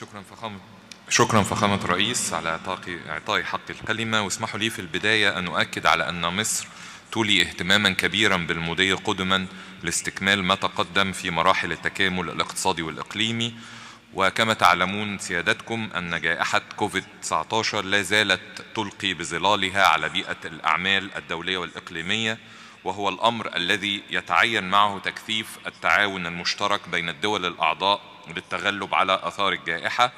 شكرا فخامة شكرا فخامة الرئيس على إعطائي حق الكلمة واسمحوا لي في البداية أن أؤكد على أن مصر تولي اهتماما كبيرا بالمضي قدما لاستكمال ما تقدم في مراحل التكامل الاقتصادي والإقليمي وكما تعلمون سيادتكم أن جائحة كوفيد-19 لا زالت تلقي بظلالها على بيئة الأعمال الدولية والإقليمية وهو الأمر الذي يتعين معه تكثيف التعاون المشترك بين الدول الأعضاء للتغلب على آثار الجائحة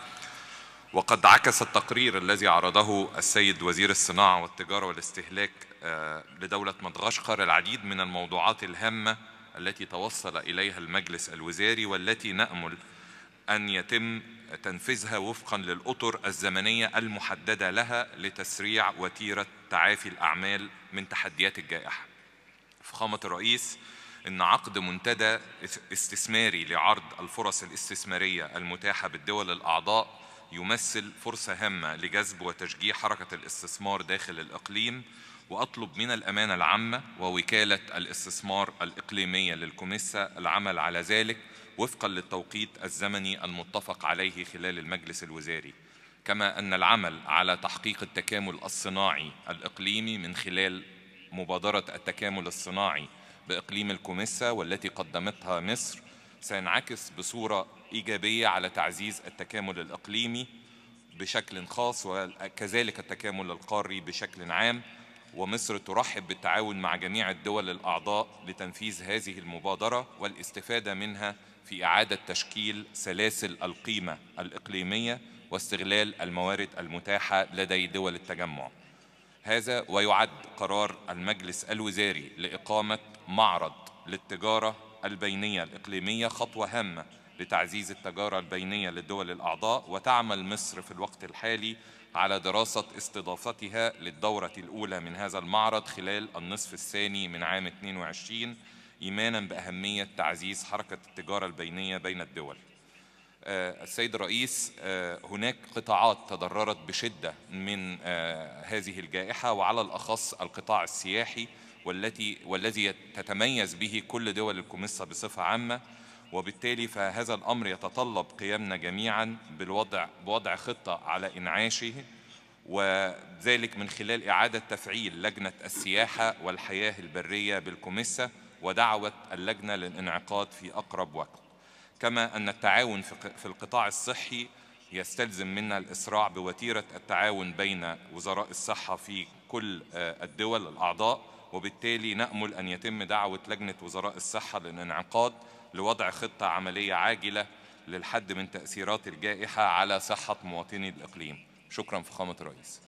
وقد عكس التقرير الذي عرضه السيد وزير الصناعة والتجارة والاستهلاك آه، لدولة مدغشقر العديد من الموضوعات الهامة التي توصل إليها المجلس الوزاري والتي نأمل أن يتم تنفيذها وفقا للأطر الزمنية المحددة لها لتسريع وتيرة تعافي الأعمال من تحديات الجائحة فخامة الرئيس إن عقد منتدى استثماري لعرض الفرص الاستثمارية المتاحة بالدول الأعضاء يمثل فرصة هامة لجذب وتشجيع حركة الاستثمار داخل الإقليم وأطلب من الأمانة العامة ووكالة الاستثمار الإقليمية للكوميسا العمل على ذلك وفقا للتوقيت الزمني المتفق عليه خلال المجلس الوزاري كما أن العمل على تحقيق التكامل الصناعي الإقليمي من خلال مبادرة التكامل الصناعي بإقليم الكوميسا والتي قدمتها مصر سينعكس بصورة إيجابية على تعزيز التكامل الإقليمي بشكل خاص وكذلك التكامل القاري بشكل عام ومصر ترحب بالتعاون مع جميع الدول الأعضاء لتنفيذ هذه المبادرة والاستفادة منها في إعادة تشكيل سلاسل القيمة الإقليمية واستغلال الموارد المتاحة لدي دول التجمع هذا ويعد قرار المجلس الوزاري لإقامة معرض للتجارة البينية الإقليمية خطوة هامة لتعزيز التجارة البينية للدول الأعضاء وتعمل مصر في الوقت الحالي على دراسة استضافتها للدورة الأولى من هذا المعرض خلال النصف الثاني من عام 22 إيمانا بأهمية تعزيز حركة التجارة البينية بين الدول آه، السيد الرئيس آه، هناك قطاعات تضررت بشدة من آه، هذه الجائحة وعلى الأخص القطاع السياحي والتي والذي تتميز به كل دول الكوميسا بصفة عامة وبالتالي فهذا الأمر يتطلب قيامنا جميعا بالوضع بوضع خطة على إنعاشه وذلك من خلال إعادة تفعيل لجنة السياحة والحياة البرية بالكوميسا ودعوة اللجنة للانعقاد في أقرب وقت كما أن التعاون في القطاع الصحي يستلزم منا الإسراع بوتيرة التعاون بين وزراء الصحة في كل آه، الدول الأعضاء وبالتالي نأمل أن يتم دعوة لجنة وزراء الصحة للانعقاد لوضع خطة عملية عاجلة للحد من تأثيرات الجائحة على صحة مواطني الإقليم شكرا فخامة الرئيس